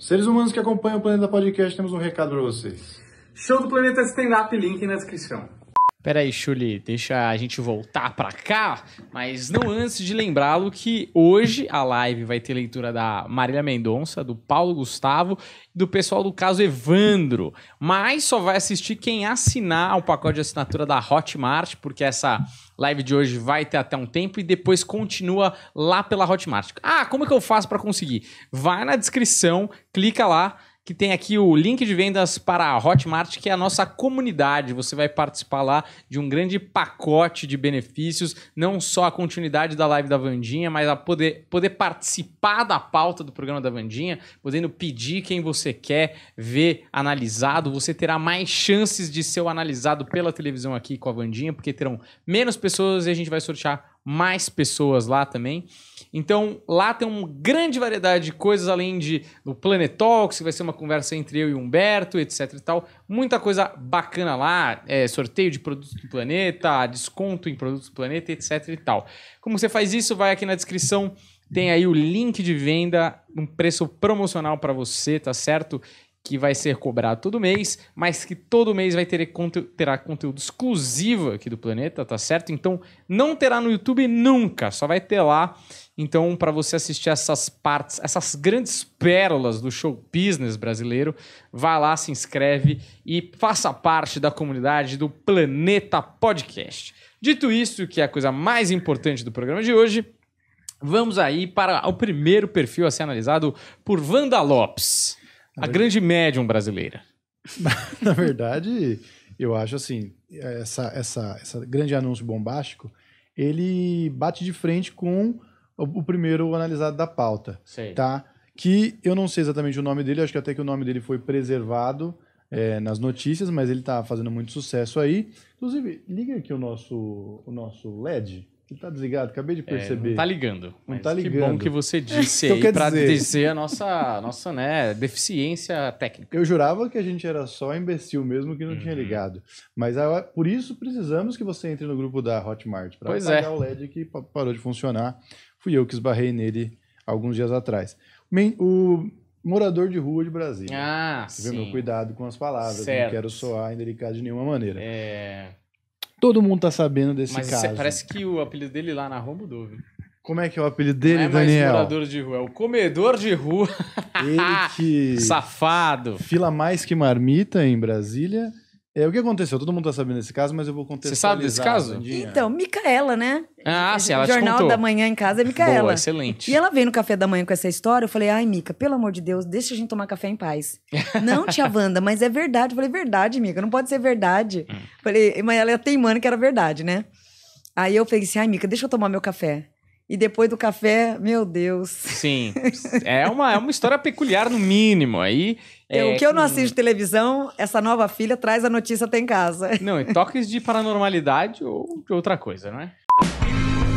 Seres humanos que acompanham o Planeta Podcast, temos um recado para vocês. Show do Planeta Stand Up, link na descrição. Peraí, Chuli, deixa a gente voltar para cá, mas não antes de lembrá-lo que hoje a live vai ter leitura da Marília Mendonça, do Paulo Gustavo e do pessoal do caso Evandro. Mas só vai assistir quem assinar o pacote de assinatura da Hotmart, porque essa live de hoje vai ter até um tempo e depois continua lá pela Hotmart. Ah, como é que eu faço para conseguir? Vai na descrição, clica lá que tem aqui o link de vendas para a Hotmart, que é a nossa comunidade. Você vai participar lá de um grande pacote de benefícios, não só a continuidade da live da Vandinha, mas a poder, poder participar da pauta do programa da Vandinha, podendo pedir quem você quer ver analisado. Você terá mais chances de ser analisado pela televisão aqui com a Vandinha, porque terão menos pessoas e a gente vai sortear mais pessoas lá também. Então, lá tem uma grande variedade de coisas, além de do Planet Talks, que vai ser uma conversa entre eu e Humberto, etc e tal. Muita coisa bacana lá, é, sorteio de produtos do planeta, desconto em produtos do planeta, etc e tal. Como você faz isso? Vai aqui na descrição, tem aí o link de venda, um preço promocional para você, tá certo? que vai ser cobrado todo mês, mas que todo mês vai ter terá conteúdo exclusivo aqui do planeta, tá certo? Então não terá no YouTube nunca, só vai ter lá. Então, para você assistir essas partes, essas grandes pérolas do show business brasileiro, vá lá, se inscreve e faça parte da comunidade do Planeta Podcast. Dito isso, que é a coisa mais importante do programa de hoje, vamos aí para o primeiro perfil a ser analisado por Vanda Lopes. A grande médium brasileira. na verdade, eu acho assim, essa, essa, essa grande anúncio bombástico, ele bate de frente com o primeiro analisado da pauta, sei. tá? Que eu não sei exatamente o nome dele, acho que até que o nome dele foi preservado é, nas notícias, mas ele tá fazendo muito sucesso aí. Inclusive, liga aqui o nosso, o nosso LED. Você tá desligado? Acabei de perceber. É, não tá ligando. Não tá ligando. Que bom que você então disse então, aí pra dizer, dizer a nossa, nossa né, deficiência técnica. Eu jurava que a gente era só imbecil mesmo que não uhum. tinha ligado. Mas por isso precisamos que você entre no grupo da Hotmart para pegar é. o LED que parou de funcionar. Fui eu que esbarrei nele alguns dias atrás. O morador de rua de Brasília. Ah, sim. meu Cuidado com as palavras. Certo. Não quero soar indelicado de nenhuma maneira. É... Todo mundo tá sabendo desse Mas é- caso. Mas parece que o apelido dele lá na rua mudou, viu? Como é que é o apelido dele, Não é mais Daniel? morador de rua, é o comedor de rua. Ele que... Safado. Fila mais que marmita em Brasília é, o que aconteceu? Todo mundo tá sabendo desse caso, mas eu vou contextualizar. Você sabe desse caso? Então, Micaela, né? Ah, sim, ela O Jornal te da Manhã em casa é Micaela. Boa, excelente. E ela veio no café da manhã com essa história, eu falei, ai, Mica, pelo amor de Deus, deixa a gente tomar café em paz. não, tia Wanda, mas é verdade. Eu falei, verdade, Mica, não pode ser verdade. Hum. Falei, mas ela é teimando que era verdade, né? Aí eu falei assim, ai, Mica, deixa eu tomar meu café. E depois do café, meu Deus. Sim. É uma, é uma história peculiar, no mínimo. Aí. É, é o que eu não assisto televisão, essa nova filha traz a notícia até em casa. Não, e toques de paranormalidade ou de outra coisa, não é?